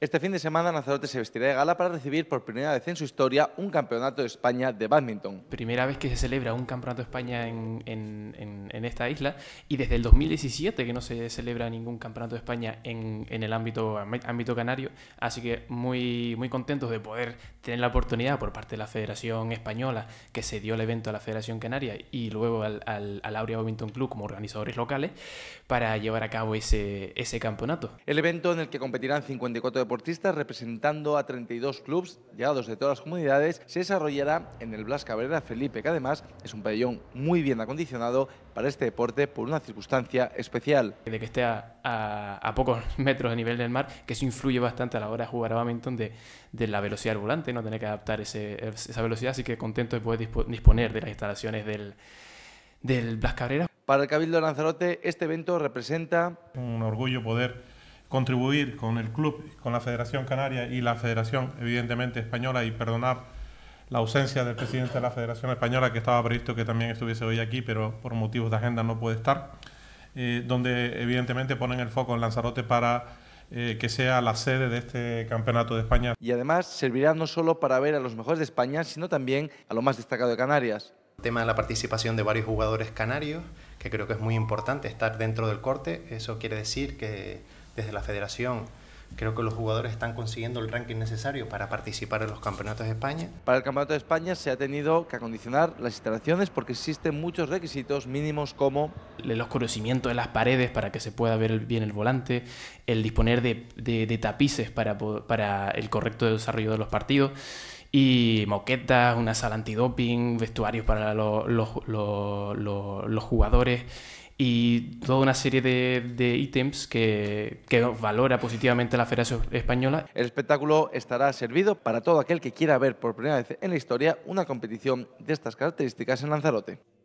Este fin de semana Lanzarote se vestirá de gala para recibir por primera vez en su historia un campeonato de España de badminton. Primera vez que se celebra un campeonato de España en, en, en, esta isla y desde el 2017 que no se celebra ningún campeonato de España en, el ámbito, ámbito canario, así que muy, muy contentos de poder tener la oportunidad por parte de la Federación Española que se dio el evento a la Federación Canaria y luego al, al, al Aurea Badminton Club como organizadores locales para llevar a cabo ese, ese campeonato. El evento en el que competirán 54 deportistas representando a 32 clubes llegados de todas las comunidades se desarrollará en el Blas Cabrera Felipe, que además es un pabellón muy bien acondicionado para este deporte por una circunstancia especial. De que esté a, pocos metros de nivel del mar, que eso influye bastante a la hora de jugar a badminton de, de la velocidad del volante, no tener que adaptar esa velocidad, así que contento de poder disponer de las instalaciones del, del Blas Cabrera. Para el Cabildo de Lanzarote, este evento representa... Un orgullo poder contribuir con el club, con la Federación Canaria y la Federación, evidentemente, española y perdonar la ausencia del presidente de la Federación Española, que estaba previsto que también estuviese hoy aquí, pero por motivos de agenda no puede estar, eh, donde evidentemente ponen el foco en Lanzarote para eh, que sea la sede de este Campeonato de España. Y además servirá no solo para ver a los mejores de España, sino también a lo más destacado de Canarias. El tema de la participación de varios jugadores canarios, que creo que es muy importante estar dentro del corte, eso quiere decir que desde la federación creo que los jugadores están consiguiendo el ranking necesario para participar en los campeonatos de España. Para el campeonato de España se ha tenido que acondicionar las instalaciones porque existen muchos requisitos mínimos como el oscurecimiento de las paredes para que se pueda ver bien el volante, el disponer de, tapices para, para el correcto desarrollo de los partidos y moquetas, una sala antidoping, vestuarios para los, jugadores y toda una serie de, de ítems que, que, valora positivamente la Federación Española. El espectáculo estará servido para todo aquel que quiera ver por primera vez en la historia una competición de estas características en Lanzarote.